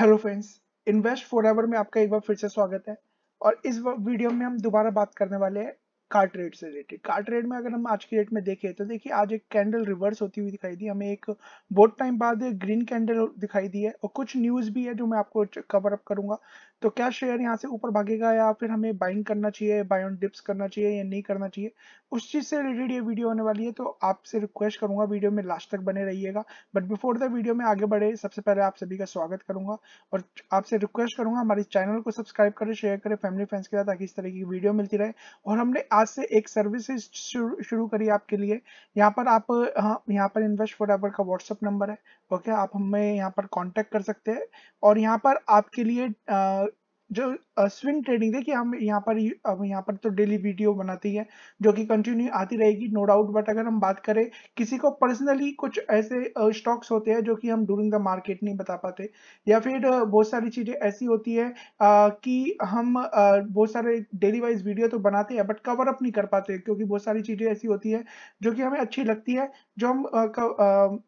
hello friends invest for में आपका एक बार फिर से स्वागत है और इस वीडियो में हम दोबारा बात करने वाले हैं कार्ट से रिलेटेड कार्ट में अगर हम आज की डेट में देखें तो देखिए आज एक कैंडल रिवर्स होती हुई दिखाई दी हमें एक बहुत टाइम बाद ग्रीन कैंडल दिखाई दी है और कुछ न्यूज़ भी है जो मैं आपको कवर अप करूंगा तो क्या शेयर यहाँ से ऊपर भागेगा या फिर हमें बाइंग करना चाहिए बाय ऑन डिप्स करना चाहिए या नहीं करना चाहिए उस चीज़ से रिलेटेड ये वीडियो होने वाली है तो आपसे रिक्वेस्ट करूंगा वीडियो में लास्ट तक बने रहिएगा बट बिफोर द वीडियो में आगे बढ़े सबसे पहले आप सभी का स्वागत करूंगा और आपसे रिक्वेस्ट करूंगा हमारे चैनल को सब्सक्राइब करें शेयर करें फैमिली फ्रेंड्स के साथ ताकि इस तरह की वीडियो मिलती रहे और हमने आज से एक सर्विसेज शुरू करी आपके लिए यहाँ पर आप हाँ यहाँ पर इन्वेस्ट फॉर एवर का व्हाट्सअप नंबर है ओके आप हमें यहाँ पर कांटेक्ट कर सकते हैं और यहाँ पर आपके लिए जो स्विंग ट्रेडिंग देखिए हम यहाँ पर हम यहाँ पर तो डेली वीडियो बनाती है जो कि कंटिन्यू आती रहेगी नो डाउट बट अगर हम बात करें किसी को पर्सनली कुछ ऐसे स्टॉक्स होते हैं जो कि हम डूरिंग द मार्केट नहीं बता पाते या फिर बहुत सारी चीज़ें ऐसी होती है कि हम बहुत सारे डेली वाइज वीडियो तो बनाते हैं बट कवर अप नहीं कर पाते क्योंकि बहुत सारी चीज़ें ऐसी होती है जो कि हमें अच्छी लगती है जो हम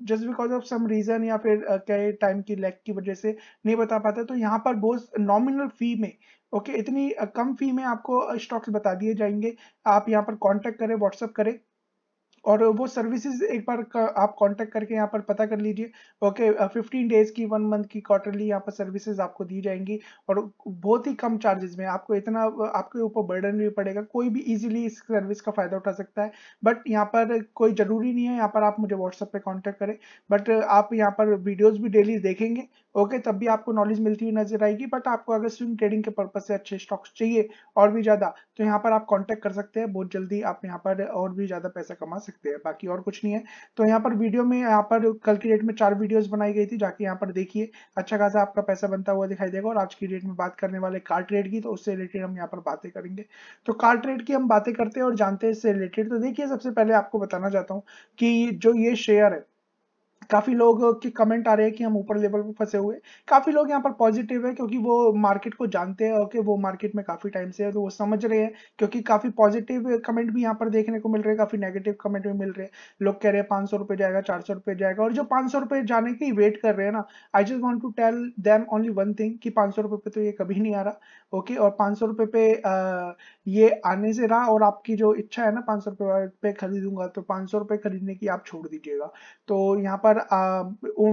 just because of some reason या फिर कहे टाइम की लैक की वजह से नहीं बता पाते तो यहाँ पर बहुत नॉमिनल फी में ओके okay, इतनी कम फी में आपको स्टॉक्स बता दिए जाएंगे आप यहाँ पर कांटेक्ट करें व्हाट्सअप करें और वो सर्विसेज एक बार आप कांटेक्ट करके यहाँ पर पता कर लीजिए ओके फिफ्टीन डेज की वन मंथ की क्वार्टरली यहाँ पर सर्विसेज आपको दी जाएंगी और बहुत ही कम चार्जेस में आपको इतना आपके ऊपर बर्डन भी पड़ेगा कोई भी इजीली इस सर्विस का फ़ायदा उठा सकता है बट यहाँ पर कोई ज़रूरी नहीं है यहाँ पर आप मुझे व्हाट्सअप पर कॉन्टैक्ट करें बट आप यहाँ पर वीडियोज़ भी डेली देखेंगे ओके तब भी आपको नॉलेज मिलती हुई नजर आएगी बट आपको अगर स्विंग ट्रेडिंग के पर्पज से अच्छे स्टॉक्स चाहिए और भी ज़्यादा तो यहाँ पर आप कॉन्टैक्ट कर सकते हैं बहुत जल्दी आप यहाँ पर और भी ज़्यादा पैसा कमा सकते सकते हैं बाकी और कुछ नहीं है तो यहाँ पर वीडियो में यहाँ पर कल की डेट में चार वीडियोस बनाई गई थी जाके यहाँ पर देखिए अच्छा खासा आपका पैसा बनता हुआ दिखाई देगा और आज की डेट में बात करने वाले कार ट्रेड की तो उससे रिलेटेड हम यहाँ पर बातें करेंगे तो कार ट्रेड की हम बातें करते हैं और जानते हैं इससे रिलेटेड तो देखिए सबसे पहले आपको बताना चाहता हूँ कि जो ये शेयर है काफ़ी लोग के कमेंट आ रहे हैं कि हम ऊपर लेवल पर फंसे हुए काफ़ी लोग यहाँ पर पॉजिटिव है क्योंकि वो मार्केट को जानते हैं और कि वो मार्केट में काफ़ी टाइम से है तो वो समझ रहे हैं क्योंकि काफ़ी पॉजिटिव कमेंट भी यहाँ पर देखने को मिल रहे हैं काफ़ी नेगेटिव कमेंट भी मिल रहे हैं लोग कह रहे हैं पांच सौ जाएगा चार सौ जाएगा और जो पांच सौ जाने की वेट कर रहे हैं ना I just want to tell them only one thing की पांच सौ पे तो ये कभी नहीं आ रहा ओके और पांच सौ पे आ, ये आने से रहा और आपकी जो इच्छा है ना पाँच सौ पे खरीदूंगा तो पांच सौ खरीदने की आप छोड़ दीजिएगा तो यहाँ पर आ,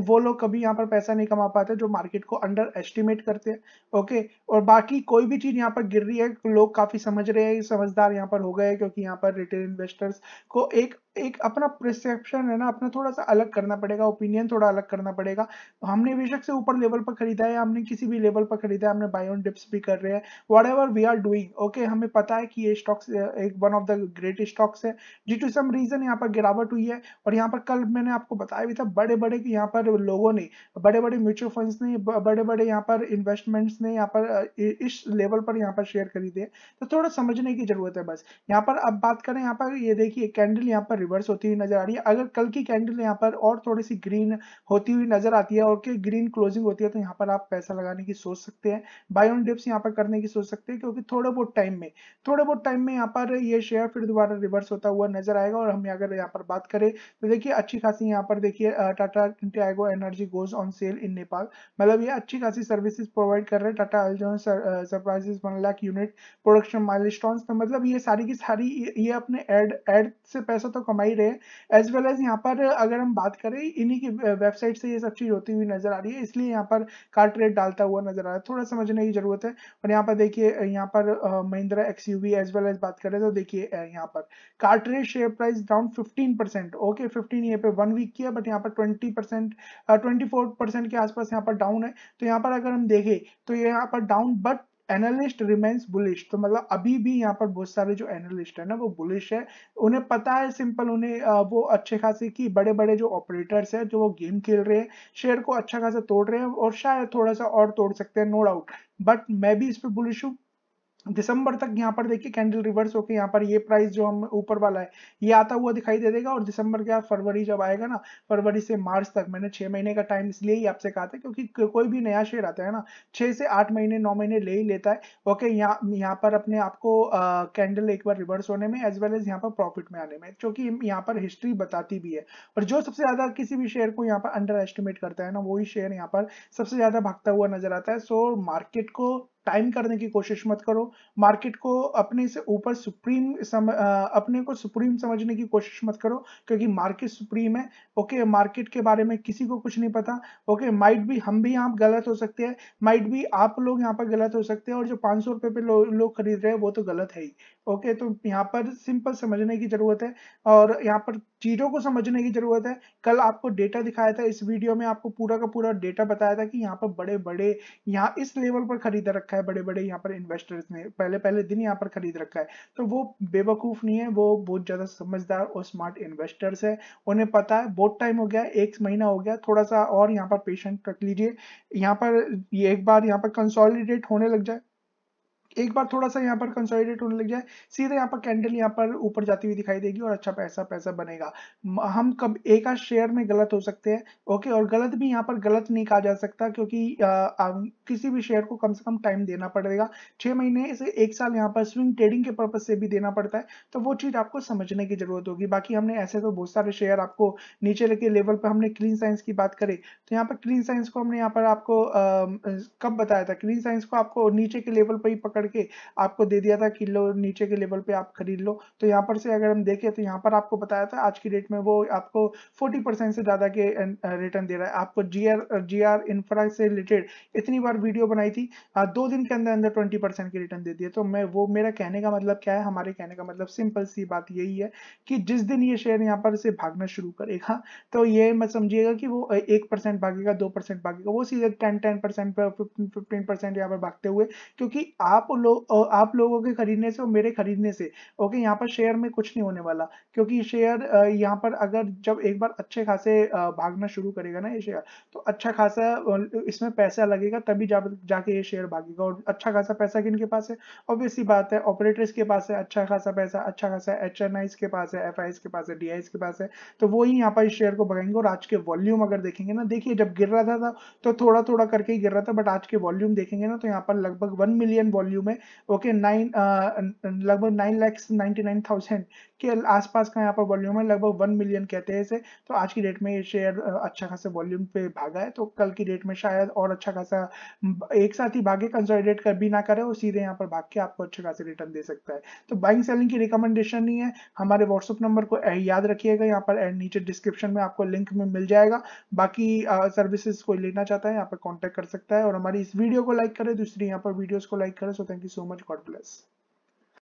वो लोग कभी यहाँ पर पैसा नहीं कमा पाते जो मार्केट को अंडर एस्टिमेट करते हैं ओके और बाकी कोई भी चीज़ यहाँ पर गिर रही है लोग काफ़ी समझ रहे हैं समझदार यहाँ पर हो गए क्योंकि यहाँ पर रिटेल इन्वेस्टर्स को एक एक अपना प्रिसेप्शन है ना अपना थोड़ा सा अलग करना पड़ेगा ओपिनियन थोड़ा अलग करना पड़ेगा तो हमने बेशक से ऊपर लेवल पर खरीदा है हमने किसी भी लेवल पर खरीदा है हमने बाय ऑन डिप्स भी कर रहे हैं whatever we are doing okay हमें पता है कि ये स्टॉक्स एक one of the great stocks है जी टू सम रीजन यहाँ पर गिरावट हुई है और यहाँ पर कल मैंने आपको बताया भी था बड़े बड़े यहाँ पर लोगों ने बड़े बड़े म्यूचुअल फंड्स ने बड़े बड़े यहाँ पर इन्वेस्टमेंट्स ने यहाँ पर इस लेवल पर यहाँ पर शेयर खरीदे तो थोड़ा समझने की जरूरत है बस यहाँ पर अब बात करें यहाँ पर ये देखिए कैंडल यहाँ पर रिवर्स होती हुई नजर आ रही है अगर कल की कैंडल यहाँ पर और थोड़ी सी ग्रीन होती हुई नजर आती है और ग्रीन क्लोजिंग होती है तो यहाँ पर आप पैसा लगाने की सोच सकते हैं बाय ऑन डिप्स यहाँ पर करने की सोच सकते हैं क्योंकि थोड़े बहुत टाइम में थोड़े बहुत टाइम में यहाँ पर ये शेयर फिर दोबारा रिवर्स होता हुआ नजर आएगा और हम अगर यहाँ पर बात करें तो देखिए अच्छी खासी यहाँ पर देखिए Tata Tiago energy goes on sale in Nepal मतलब ये अच्छी खासी सर्विसेज प्रोवाइड कर रहे हैं टाटा एल्जॉन surpasses one lakh unit production mile तो मतलब ये सारी की सारी ये अपने एड एड से पैसा तो कम कमा ही रहे हैं एज वेल एज यहाँ पर अगर हम बात करें इन्हीं की वेबसाइट से ये सब चीज़ होती हुई नजर आ रही है इसलिए यहाँ पर कार ट्रेड डालता हुआ नजर आ रहा है थोड़ा समझने की जरूरत है और यहाँ पर देखिए यहाँ पर Mahindra X U as well as बात करें तो देखिए यहाँ पर car trade share price down fifteen okay fifteen ये पे वन वीक किया बट यहाँ पर ट्वेंटी परसेंट ट्वेंटी के आसपास यहाँ पर डाउन है तो यहाँ पर अगर हम देखें तो यहाँ पर down but analyst remains bullish तो मतलब अभी भी यहाँ पर बहुत सारे जो एनालिस्ट है ना वो बुलिश है उन्हें पता है सिंपल उन्हें वो अच्छे खासे कि बड़े बड़े जो ऑपरेटर्स है जो वो गेम खेल रहे हैं शेयर को अच्छा खासा तोड़ रहे हैं और शायद थोड़ा सा और तोड़ सकते हैं नो डाउट बट मैं भी इस पर बुलिश हूँ दिसंबर तक यहाँ पर देखिए कैंडल रिवर्स होकर यहाँ पर ये प्राइस जो हम ऊपर वाला है ये आता हुआ दिखाई दे देगा और दिसंबर के बाद फरवरी जब आएगा ना फरवरी से मार्च तक मैंने छह महीने का टाइम इसलिए ही आपसे कहा था क्योंकि कोई भी नया शेयर आता है ना छह से आठ महीने नौ महीने ले ही लेता है ओके यहाँ यहाँ पर अपने आपको कैंडल एक बार रिवर्स होने में एज वेल एज यहाँ पर प्रॉफिट में आने में क्योंकि यहाँ पर हिस्ट्री बताती भी है और जो सबसे ज़्यादा किसी भी शेयर को यहाँ पर अंडर एस्टिमेट करता है ना वही शेयर यहाँ पर सबसे ज़्यादा भागता हुआ नजर आता है सो मार्केट को टाइम करने की कोशिश मत करो मार्केट को अपने से ऊपर सुप्रीम सम, अपने को सुप्रीम समझने की कोशिश मत करो क्योंकि मार्केट सुप्रीम है ओके मार्केट के बारे में किसी को कुछ नहीं पता ओके माइट भी हम भी यहाँ गलत हो सकते हैं माइट भी आप लोग यहाँ पर गलत हो सकते हैं और जो पाँच सौ रुपये पे लोग लो खरीद रहे हैं वो तो गलत है ही ओके तो यहाँ पर सिंपल समझने की ज़रूरत है और यहाँ पर चीज़ों को समझने की ज़रूरत है कल आपको डेटा दिखाया था इस वीडियो में आपको पूरा का पूरा डेटा बताया था कि यहाँ पर बड़े बड़े यहाँ इस लेवल पर खरीद रखा है बड़े बड़े यहाँ पर इन्वेस्टर्स ने पहले पहले दिन यहाँ पर खरीद रखा है तो वो बेवकूफ़ नहीं है वो बहुत ज़्यादा समझदार और स्मार्ट इन्वेस्टर्स है उन्हें पता है बहुत टाइम हो गया एक महीना हो गया थोड़ा सा और यहाँ पर पेशेंट रख लीजिए यहाँ पर एक बार यहाँ पर कंसॉलिडेट होने लग जाए एक बार थोड़ा सा यहाँ पर कंसोलिडेट होने लग जाए सीधे यहाँ पर कैंडल यहाँ पर ऊपर जाती हुई दिखाई देगी और अच्छा पैसा पैसा बनेगा हम कब एक आध शेयर में गलत हो सकते हैं ओके और गलत भी यहाँ पर गलत नहीं कहा जा सकता क्योंकि आ, आ, किसी भी शेयर को कम से कम टाइम देना पड़ेगा छह महीने से एक साल यहाँ पर स्विंग ट्रेडिंग के पर्पज से भी देना पड़ता है तो वो चीज आपको समझने की जरूरत होगी बाकी हमने ऐसे तो बहुत सारे शेयर आपको नीचे लेके लेवल पर हमने क्लीन साइंस की बात करे तो यहाँ पर क्लीन साइंस को हमने यहाँ पर आपको कब बताया था क्लीन साइंस को आपको नीचे के लेवल पर ही पकड़ करके आपको दे दिया था कि लो नीचे के लेवल पे आप खरीद लो तो यहाँ पर से अगर हम देखें तो यहाँ पर आपको बताया था आज की डेट में वो आपको 40 परसेंट से ज़्यादा के रिटर्न अं, दे रहा है आपको G R G R infra से रिलेटेड इतनी बार वीडियो बनाई थी दो दिन के अंदर अंदर ट्वेंटी परसेंट के रिटर्न दे दिए तो मैं वो मेरा कहने का मतलब क्या है हमारे कहने का मतलब सिंपल सी बात यही है कि जिस दिन ये शेयर यहाँ पर से भागना शुरू करेगा तो ये मैं समझिएगा कि वो एक परसेंट भागेगा दो परसेंट भागेगा वो सीधे ten ten percent fifteen percent यहाँ पर भागते हुए क्योंकि आप लो आप लोगों के खरीदने से और मेरे खरीदने से ओके यहाँ पर शेयर में कुछ नहीं होने वाला क्योंकि शेयर यहाँ पर अगर जब एक बार अच्छे खासे भागना शुरू करेगा ना ये शेयर तो अच्छा खासा इसमें पैसा लगेगा तभी जा, जाके ये शेयर भागेगा और अच्छा खासा पैसा किन के पास है ऑब्वियसली बात है ऑपरेटर्स के पास है अच्छा खासा पैसा अच्छा खासा एच के पास है एफ के पास है डी के पास है तो वो ही यहाँ पर इस शेयर को भगाएंगे और आज के वॉल्यूम अगर देखेंगे ना देखिए जब गिर रहा था तो थोड़ा थोड़ा करके ही गिर रहा था बट आज के वॉल्यूम देखेंगे ना तो यहाँ पर लगभग वन मिलियन वॉल्यूम वैल्यू में ओके नाइन uh, लगभग nine lakhs ninety nine thousand के आसपास का यहाँ पर वॉल्यूम है लगभग वन मिलियन कहते हैं इसे तो आज की डेट में ये शेयर uh, अच्छा खासा वॉल्यूम पे भागा है तो कल की डेट में शायद और अच्छा खासा एक साथ ही भागे कंसोलिडेट कर भी ना करे वो सीधे यहाँ पर भाग के आपको अच्छे खासे रिटर्न दे सकता है तो बाइंग सेलिंग की रिकमेंडेशन नहीं है हमारे व्हाट्सअप नंबर को याद रखिएगा यहाँ पर नीचे डिस्क्रिप्शन में आपको लिंक में मिल जाएगा बाकी सर्विसेज uh, कोई लेना चाहता है यहाँ पर कॉन्टेक्ट कर सकता है और हमारी इस वीडियो को लाइक करे दूसरी यहाँ पर वीडियोज को लाइक करे सो thank you so much god bless